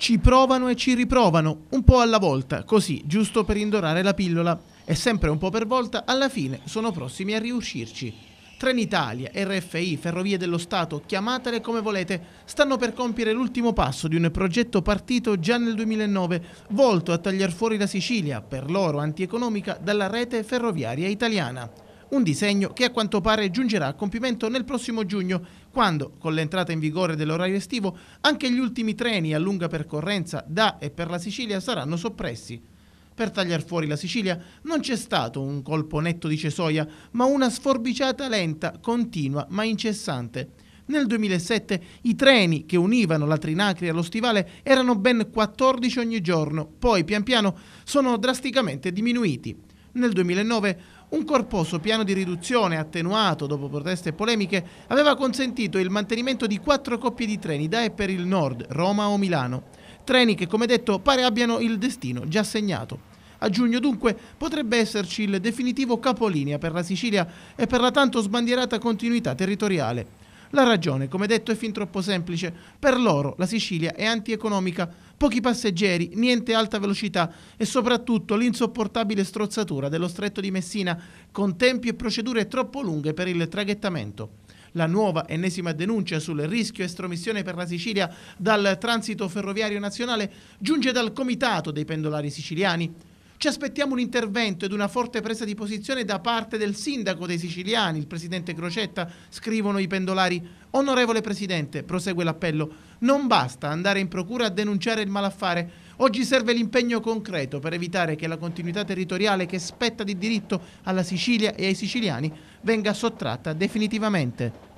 ci provano e ci riprovano, un po' alla volta, così, giusto per indorare la pillola. E sempre un po' per volta, alla fine sono prossimi a riuscirci. Trenitalia, RFI, Ferrovie dello Stato, chiamatele come volete, stanno per compiere l'ultimo passo di un progetto partito già nel 2009, volto a tagliar fuori la Sicilia, per loro antieconomica, dalla rete ferroviaria italiana un disegno che a quanto pare giungerà a compimento nel prossimo giugno, quando, con l'entrata in vigore dell'orario estivo, anche gli ultimi treni a lunga percorrenza da e per la Sicilia saranno soppressi. Per tagliar fuori la Sicilia non c'è stato un colpo netto di cesoia, ma una sforbiciata lenta, continua ma incessante. Nel 2007 i treni che univano la Trinacria allo Stivale erano ben 14 ogni giorno, poi pian piano sono drasticamente diminuiti. Nel 2009 un corposo piano di riduzione attenuato dopo proteste e polemiche aveva consentito il mantenimento di quattro coppie di treni da e per il nord, Roma o Milano. Treni che, come detto, pare abbiano il destino già segnato. A giugno dunque potrebbe esserci il definitivo capolinea per la Sicilia e per la tanto sbandierata continuità territoriale. La ragione, come detto, è fin troppo semplice. Per loro la Sicilia è antieconomica, pochi passeggeri, niente alta velocità e soprattutto l'insopportabile strozzatura dello stretto di Messina con tempi e procedure troppo lunghe per il traghettamento la nuova ennesima denuncia sul rischio estromissione per la Sicilia dal transito ferroviario nazionale giunge dal Comitato dei pendolari siciliani, ci aspettiamo un intervento ed una forte presa di posizione da parte del sindaco dei siciliani, il presidente Crocetta, scrivono i pendolari. Onorevole Presidente, prosegue l'appello, non basta andare in procura a denunciare il malaffare. Oggi serve l'impegno concreto per evitare che la continuità territoriale che spetta di diritto alla Sicilia e ai siciliani venga sottratta definitivamente.